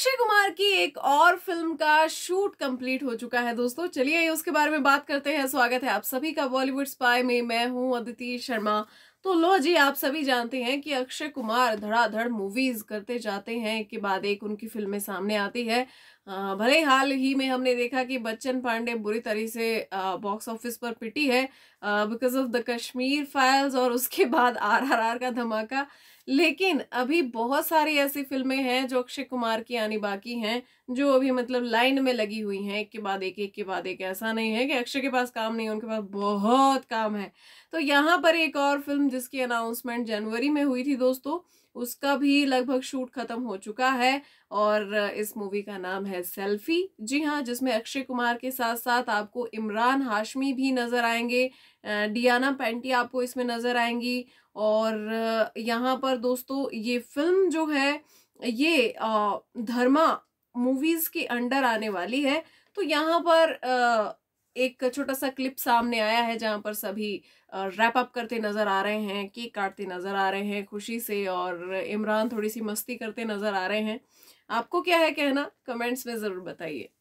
अक्षय कुमार की एक और फिल्म का शूट कंप्लीट हो चुका है दोस्तों चलिए उसके बारे में बात करते हैं स्वागत है आप सभी का बॉलीवुड स्पाई में मैं हूं अदिति शर्मा तो लो जी आप सभी जानते हैं कि अक्षय कुमार धड़ाधड़ मूवीज करते जाते हैं एक के बाद एक उनकी फिल्में सामने आती है भले हाल ही में हमने देखा कि बच्चन पांडे बुरी तरह से बॉक्स ऑफिस पर पिटी है because of the Kashmir Files और उसके बाद आरआरआर का धमाका लेकिन अभी बहुत सारी ऐसी फिल्में हैं जो अक्षय कुमार की आनी बाकी हैं जो अभी मतलब लाइन में लगी हुई हैं एक के बाद एक एक के बाद एक ऐसा नहीं है कि अक्षय के पास काम नहीं है उनके पास बहुत काम है तो यहाँ पर एक और फिल्म जिसकी अनाउंसमेंट जनवरी में हुई थी दोस्तों उसका भी लगभग शूट खत्म हो चुका है और इस मूवी का नाम है सेल्फी जी हाँ जिसमें अक्षय कुमार के साथ साथ आपको इमरान हाशमी भी नज़र आएंगे डियाना पेंटी आपको इसमें नज़र आएंगी और यहाँ पर दोस्तों ये फिल्म जो है ये धर्मा मूवीज़ के अंडर आने वाली है तो यहाँ पर एक छोटा सा क्लिप सामने आया है जहाँ पर सभी रैप अप करते नज़र आ रहे हैं केक काटते नज़र आ रहे हैं खुशी से और इमरान थोड़ी सी मस्ती करते नज़र आ रहे हैं आपको क्या है कहना कमेंट्स में ज़रूर बताइए